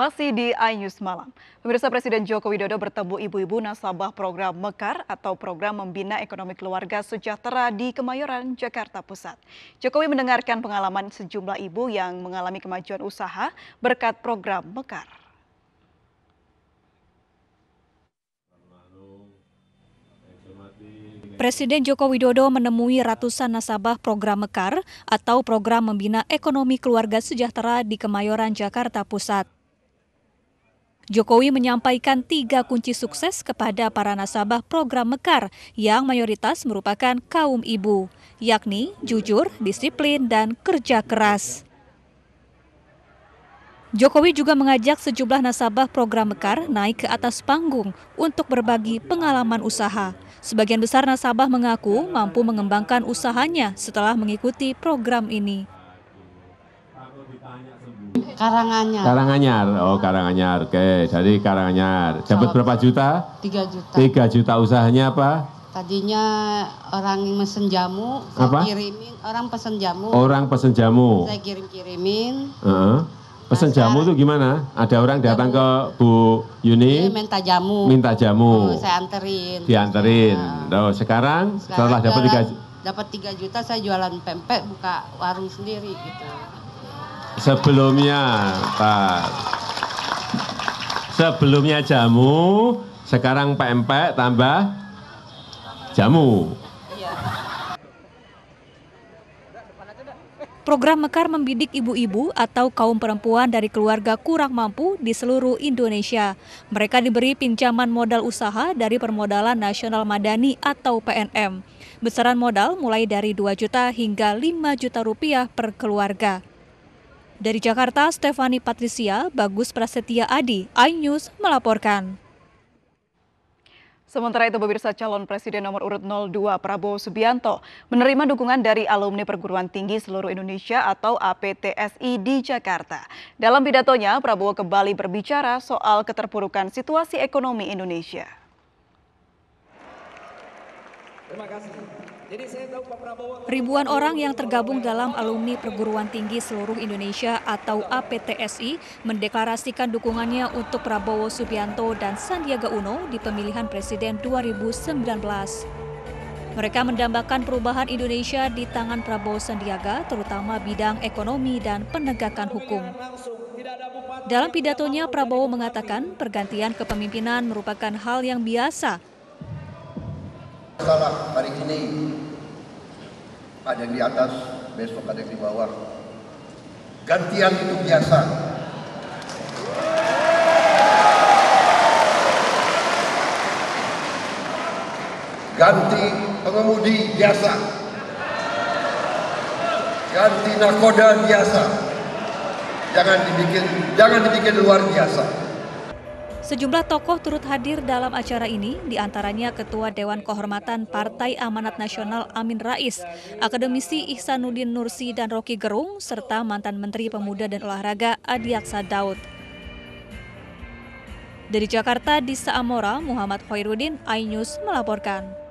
Masih di iNews Malam, Pemirsa Presiden Joko Widodo bertemu ibu-ibu nasabah program Mekar atau program Membina Ekonomi Keluarga Sejahtera di Kemayoran, Jakarta Pusat. Jokowi mendengarkan pengalaman sejumlah ibu yang mengalami kemajuan usaha berkat program Mekar. Presiden Joko Widodo menemui ratusan nasabah program Mekar atau program Membina Ekonomi Keluarga Sejahtera di Kemayoran, Jakarta Pusat. Jokowi menyampaikan tiga kunci sukses kepada para nasabah program Mekar yang mayoritas merupakan kaum ibu, yakni jujur, disiplin, dan kerja keras. Jokowi juga mengajak sejumlah nasabah program Mekar naik ke atas panggung untuk berbagi pengalaman usaha. Sebagian besar nasabah mengaku mampu mengembangkan usahanya setelah mengikuti program ini. Karanganyar. Karanganyar. Oh, Karanganyar. Oke, dari Karanganyar. Dapat so, berapa juta? 3 juta. 3 juta usahanya apa? Tadinya orang mesen jamu, saya apa? kirimin orang pesen jamu. Orang pesen jamu. Saya kirim-kirimin. Uh -huh. Pesen nah, jamu itu gimana? Ada orang datang ke Bu Yuni Dia minta jamu. Minta jamu. Oh, saya anterin. Dianterin. Ya. oh, sekarang, sekarang setelah dapat 3 dapat 3 juta saya jualan pempek buka warung sendiri gitu sebelumnya Pak. Sebelumnya jamu, sekarang pempek tambah jamu. Iya. Program Mekar membidik ibu-ibu atau kaum perempuan dari keluarga kurang mampu di seluruh Indonesia. Mereka diberi pinjaman modal usaha dari Permodalan Nasional Madani atau PNM. Besaran modal mulai dari 2 juta hingga 5 juta rupiah per keluarga. Dari Jakarta, Stefani Patricia, Bagus Prasetya Adi, iNews melaporkan. Sementara itu, pemirsa calon presiden nomor urut 02 Prabowo Subianto menerima dukungan dari alumni perguruan tinggi seluruh Indonesia atau APTSI di Jakarta. Dalam pidatonya, Prabowo kembali berbicara soal keterpurukan situasi ekonomi Indonesia. Ribuan orang yang tergabung dalam alumni perguruan tinggi seluruh Indonesia atau APTSI mendeklarasikan dukungannya untuk Prabowo Subianto dan Sandiaga Uno di pemilihan presiden 2019. Mereka mendambakan perubahan Indonesia di tangan Prabowo Sandiaga, terutama bidang ekonomi dan penegakan hukum. Dalam pidatonya, Prabowo mengatakan pergantian kepemimpinan merupakan hal yang biasa Salah hari ini ada yang di atas, besok ada yang di bawah. Gantian itu biasa. Ganti pengemudi biasa. Ganti nakoda biasa. Jangan dibikin jangan dibikin luar biasa. Sejumlah tokoh turut hadir dalam acara ini, diantaranya Ketua Dewan Kehormatan Partai Amanat Nasional Amin Rais, Akademisi Ihsanuddin Nursi dan Rocky Gerung, serta mantan Menteri Pemuda dan Olahraga Adi Adiaksa Daud. Dari Jakarta, Disa Amora, Muhammad Khairuddin, iNews melaporkan.